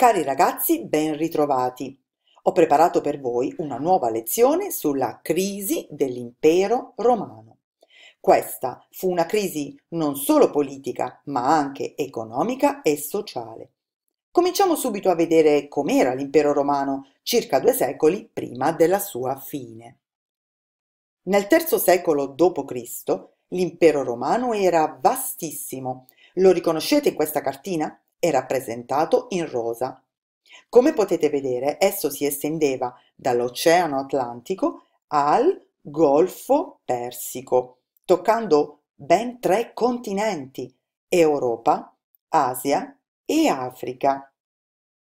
Cari ragazzi, ben ritrovati. Ho preparato per voi una nuova lezione sulla crisi dell'impero romano. Questa fu una crisi non solo politica, ma anche economica e sociale. Cominciamo subito a vedere com'era l'impero romano circa due secoli prima della sua fine. Nel III secolo d.C. l'impero romano era vastissimo. Lo riconoscete in questa cartina? è rappresentato in rosa. Come potete vedere, esso si estendeva dall'Oceano Atlantico al Golfo Persico, toccando ben tre continenti, Europa, Asia e Africa.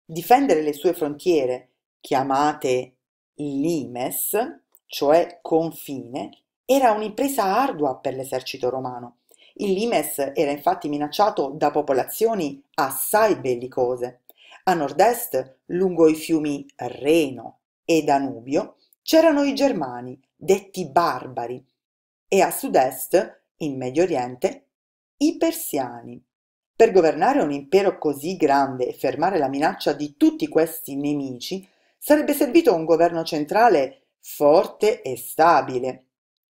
Difendere le sue frontiere, chiamate limes, cioè confine, era un'impresa ardua per l'esercito romano, il limes era infatti minacciato da popolazioni assai bellicose. A nord-est, lungo i fiumi Reno e Danubio, c'erano i germani, detti barbari, e a sud-est, in Medio Oriente, i persiani. Per governare un impero così grande e fermare la minaccia di tutti questi nemici, sarebbe servito un governo centrale forte e stabile.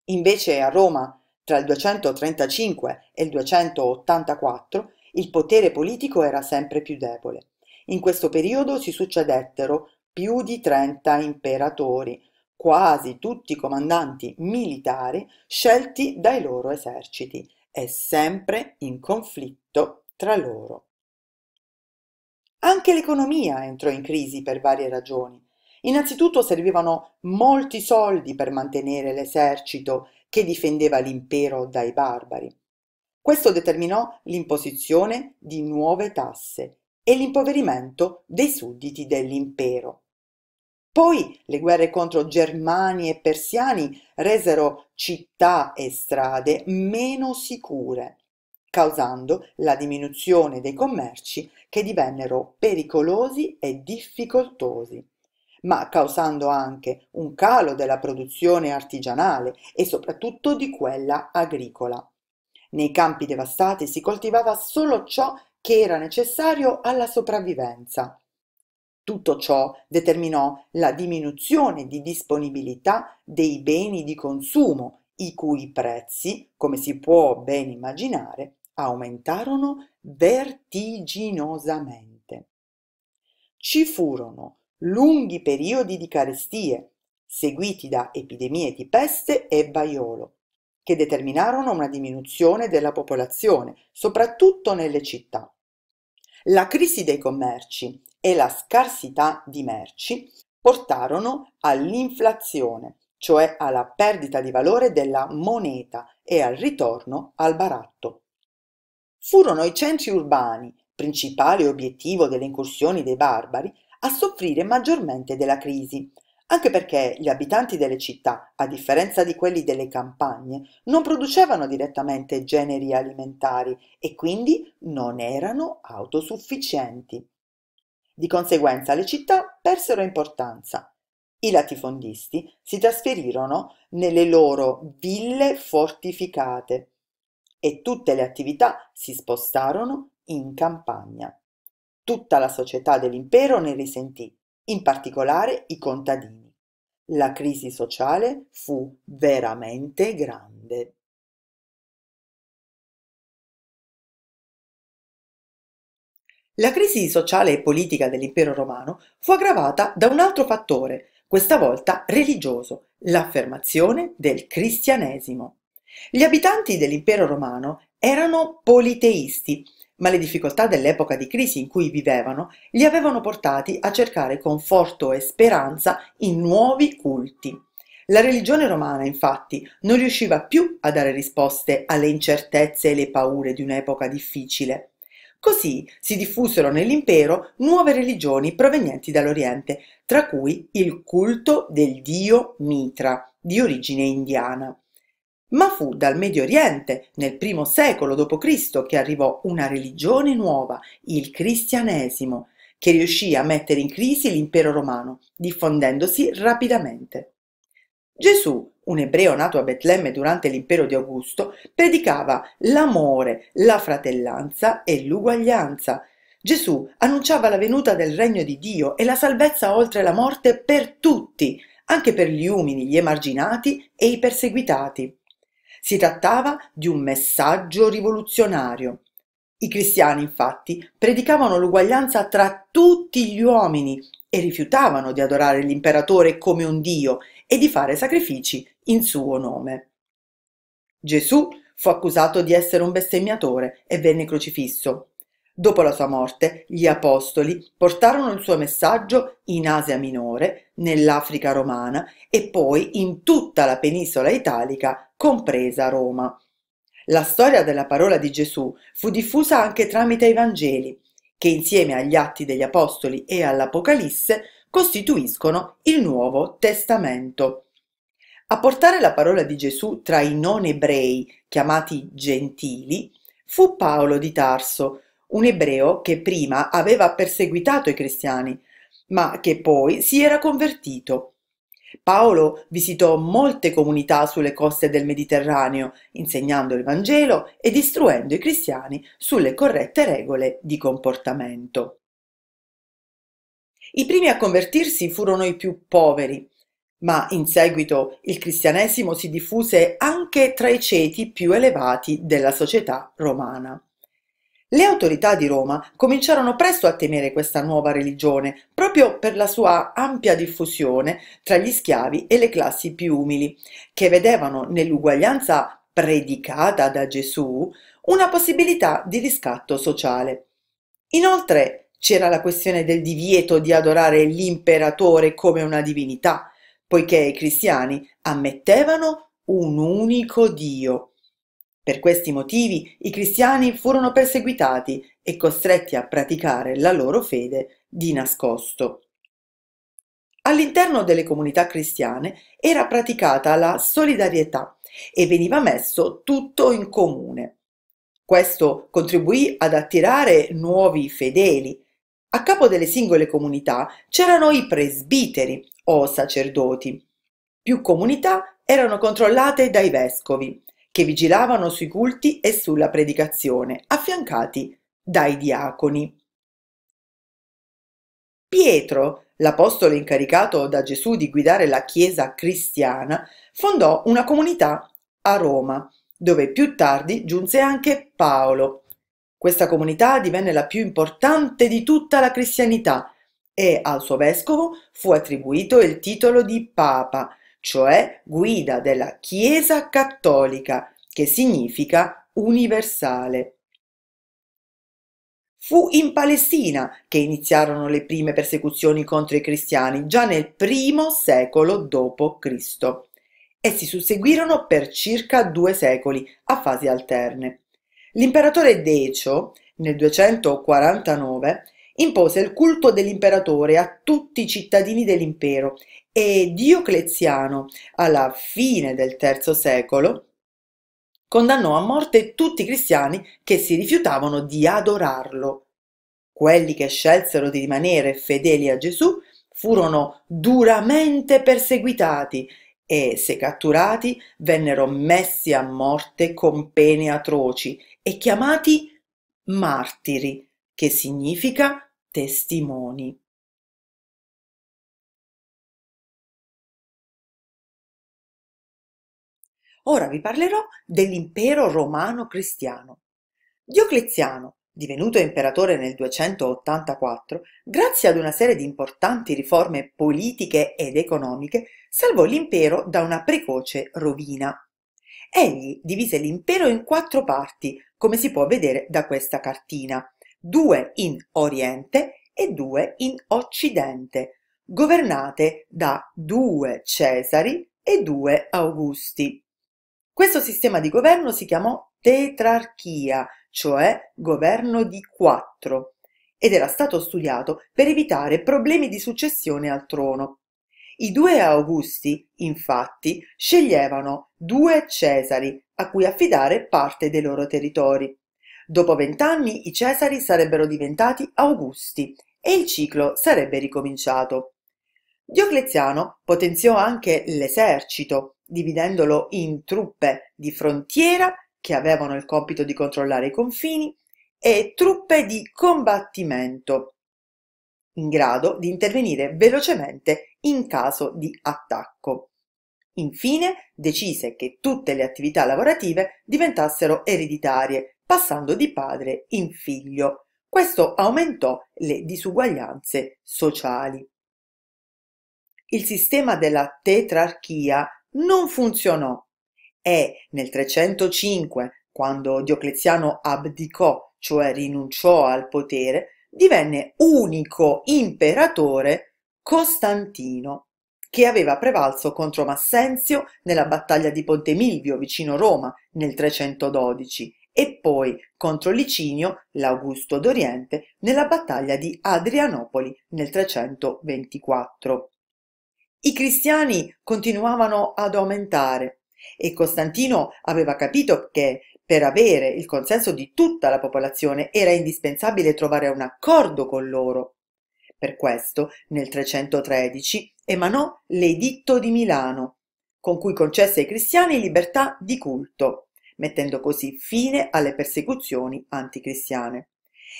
Invece a Roma tra il 235 e il 284 il potere politico era sempre più debole. In questo periodo si succedettero più di 30 imperatori, quasi tutti comandanti militari scelti dai loro eserciti e sempre in conflitto tra loro. Anche l'economia entrò in crisi per varie ragioni. Innanzitutto servivano molti soldi per mantenere l'esercito che difendeva l'impero dai barbari. Questo determinò l'imposizione di nuove tasse e l'impoverimento dei sudditi dell'impero. Poi le guerre contro germani e persiani resero città e strade meno sicure, causando la diminuzione dei commerci che divennero pericolosi e difficoltosi ma causando anche un calo della produzione artigianale e soprattutto di quella agricola. Nei campi devastati si coltivava solo ciò che era necessario alla sopravvivenza. Tutto ciò determinò la diminuzione di disponibilità dei beni di consumo, i cui prezzi, come si può ben immaginare, aumentarono vertiginosamente. Ci furono lunghi periodi di carestie, seguiti da epidemie di peste e vaiolo, che determinarono una diminuzione della popolazione, soprattutto nelle città. La crisi dei commerci e la scarsità di merci portarono all'inflazione, cioè alla perdita di valore della moneta e al ritorno al baratto. Furono i centri urbani, principale obiettivo delle incursioni dei barbari, a soffrire maggiormente della crisi, anche perché gli abitanti delle città, a differenza di quelli delle campagne, non producevano direttamente generi alimentari e quindi non erano autosufficienti. Di conseguenza le città persero importanza. I latifondisti si trasferirono nelle loro ville fortificate e tutte le attività si spostarono in campagna. Tutta la società dell'impero ne risentì, in particolare i contadini. La crisi sociale fu veramente grande. La crisi sociale e politica dell'impero romano fu aggravata da un altro fattore, questa volta religioso, l'affermazione del cristianesimo. Gli abitanti dell'impero romano erano politeisti ma le difficoltà dell'epoca di crisi in cui vivevano li avevano portati a cercare conforto e speranza in nuovi culti. La religione romana, infatti, non riusciva più a dare risposte alle incertezze e le paure di un'epoca difficile. Così si diffusero nell'impero nuove religioni provenienti dall'Oriente, tra cui il culto del dio Mitra, di origine indiana. Ma fu dal Medio Oriente, nel primo secolo d.C., che arrivò una religione nuova, il cristianesimo, che riuscì a mettere in crisi l'impero romano, diffondendosi rapidamente. Gesù, un ebreo nato a Betlemme durante l'impero di Augusto, predicava l'amore, la fratellanza e l'uguaglianza. Gesù annunciava la venuta del regno di Dio e la salvezza oltre la morte per tutti, anche per gli umili, gli emarginati e i perseguitati. Si trattava di un messaggio rivoluzionario. I cristiani, infatti, predicavano l'uguaglianza tra tutti gli uomini e rifiutavano di adorare l'imperatore come un dio e di fare sacrifici in suo nome. Gesù fu accusato di essere un bestemmiatore e venne crocifisso. Dopo la sua morte, gli apostoli portarono il suo messaggio in Asia Minore, nell'Africa romana e poi in tutta la penisola italica, compresa Roma. La storia della parola di Gesù fu diffusa anche tramite i Vangeli, che insieme agli Atti degli Apostoli e all'Apocalisse costituiscono il Nuovo Testamento. A portare la parola di Gesù tra i non ebrei, chiamati gentili, fu Paolo di Tarso, un ebreo che prima aveva perseguitato i cristiani, ma che poi si era convertito. Paolo visitò molte comunità sulle coste del Mediterraneo, insegnando il Vangelo ed istruendo i cristiani sulle corrette regole di comportamento. I primi a convertirsi furono i più poveri, ma in seguito il cristianesimo si diffuse anche tra i ceti più elevati della società romana. Le autorità di Roma cominciarono presto a temere questa nuova religione, proprio per la sua ampia diffusione tra gli schiavi e le classi più umili, che vedevano nell'uguaglianza predicata da Gesù una possibilità di riscatto sociale. Inoltre c'era la questione del divieto di adorare l'imperatore come una divinità, poiché i cristiani ammettevano un unico Dio per questi motivi i cristiani furono perseguitati e costretti a praticare la loro fede di nascosto. All'interno delle comunità cristiane era praticata la solidarietà e veniva messo tutto in comune. Questo contribuì ad attirare nuovi fedeli. A capo delle singole comunità c'erano i presbiteri o sacerdoti. Più comunità erano controllate dai vescovi che vigilavano sui culti e sulla predicazione, affiancati dai diaconi. Pietro, l'apostolo incaricato da Gesù di guidare la Chiesa cristiana, fondò una comunità a Roma, dove più tardi giunse anche Paolo. Questa comunità divenne la più importante di tutta la cristianità e al suo vescovo fu attribuito il titolo di Papa, cioè guida della Chiesa cattolica, che significa universale. Fu in Palestina che iniziarono le prime persecuzioni contro i cristiani, già nel primo secolo d.C. e si susseguirono per circa due secoli, a fasi alterne. L'imperatore Decio, nel 249, impose il culto dell'imperatore a tutti i cittadini dell'impero e Diocleziano, alla fine del III secolo, condannò a morte tutti i cristiani che si rifiutavano di adorarlo. Quelli che scelsero di rimanere fedeli a Gesù furono duramente perseguitati e, se catturati, vennero messi a morte con pene atroci e chiamati martiri, che significa testimoni Ora vi parlerò dell'impero romano cristiano. Diocleziano, divenuto imperatore nel 284, grazie ad una serie di importanti riforme politiche ed economiche, salvò l'impero da una precoce rovina. Egli divise l'impero in quattro parti, come si può vedere da questa cartina due in Oriente e due in Occidente, governate da due Cesari e due Augusti. Questo sistema di governo si chiamò tetrarchia, cioè governo di quattro, ed era stato studiato per evitare problemi di successione al trono. I due Augusti, infatti, sceglievano due Cesari a cui affidare parte dei loro territori. Dopo vent'anni i Cesari sarebbero diventati Augusti e il ciclo sarebbe ricominciato. Diocleziano potenziò anche l'esercito, dividendolo in truppe di frontiera che avevano il compito di controllare i confini e truppe di combattimento, in grado di intervenire velocemente in caso di attacco. Infine decise che tutte le attività lavorative diventassero ereditarie, passando di padre in figlio. Questo aumentò le disuguaglianze sociali. Il sistema della tetrarchia non funzionò e nel 305, quando Diocleziano abdicò, cioè rinunciò al potere, divenne unico imperatore Costantino, che aveva prevalso contro Massenzio nella battaglia di Ponte Milvio vicino Roma nel 312 e poi contro Licinio, l'Augusto d'Oriente, nella battaglia di Adrianopoli nel 324. I cristiani continuavano ad aumentare e Costantino aveva capito che per avere il consenso di tutta la popolazione era indispensabile trovare un accordo con loro. Per questo, nel 313, emanò l'Editto di Milano, con cui concesse ai cristiani libertà di culto mettendo così fine alle persecuzioni anticristiane.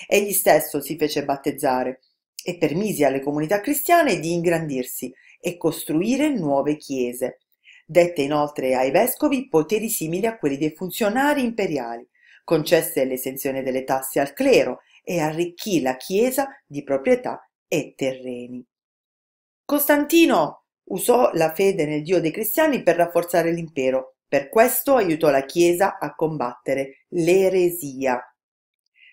Egli stesso si fece battezzare e permise alle comunità cristiane di ingrandirsi e costruire nuove chiese. Dette inoltre ai vescovi poteri simili a quelli dei funzionari imperiali, concesse l'esenzione delle tasse al clero e arricchì la chiesa di proprietà e terreni. Costantino usò la fede nel Dio dei cristiani per rafforzare l'impero per questo aiutò la Chiesa a combattere l'eresia.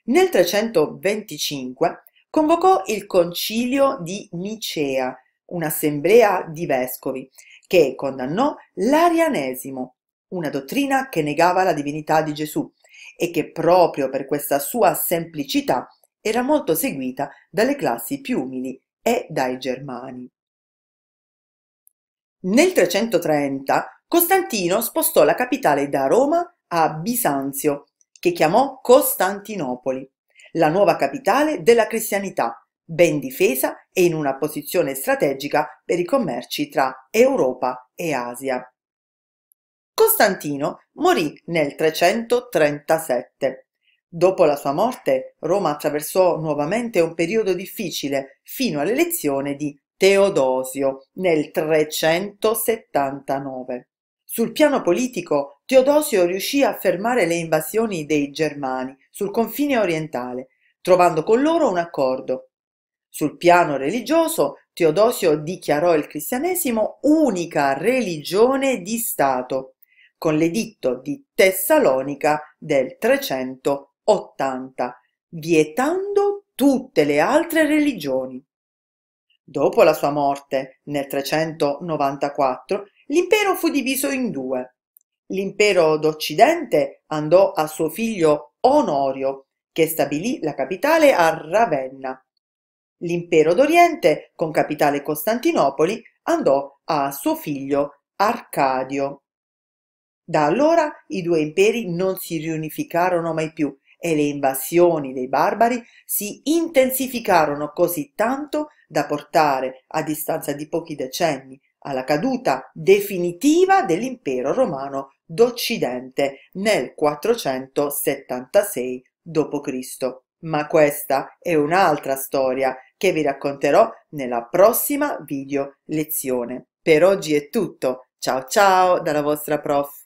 Nel 325 convocò il concilio di Nicea, un'assemblea di vescovi, che condannò l'arianesimo, una dottrina che negava la divinità di Gesù e che proprio per questa sua semplicità era molto seguita dalle classi più umili e dai germani. Nel 330 Costantino spostò la capitale da Roma a Bisanzio, che chiamò Costantinopoli, la nuova capitale della cristianità, ben difesa e in una posizione strategica per i commerci tra Europa e Asia. Costantino morì nel 337. Dopo la sua morte, Roma attraversò nuovamente un periodo difficile fino all'elezione di Teodosio nel 379. Sul piano politico, Teodosio riuscì a fermare le invasioni dei Germani sul confine orientale, trovando con loro un accordo. Sul piano religioso, Teodosio dichiarò il cristianesimo unica religione di Stato, con l'editto di Tessalonica del 380, vietando tutte le altre religioni. Dopo la sua morte, nel 394, L'impero fu diviso in due. L'impero d'Occidente andò a suo figlio Onorio, che stabilì la capitale a Ravenna. L'impero d'Oriente, con capitale Costantinopoli, andò a suo figlio Arcadio. Da allora i due imperi non si riunificarono mai più e le invasioni dei barbari si intensificarono così tanto da portare, a distanza di pochi decenni, alla caduta definitiva dell'impero romano d'Occidente nel 476 d.C. Ma questa è un'altra storia che vi racconterò nella prossima video lezione. Per oggi è tutto. Ciao ciao dalla vostra prof.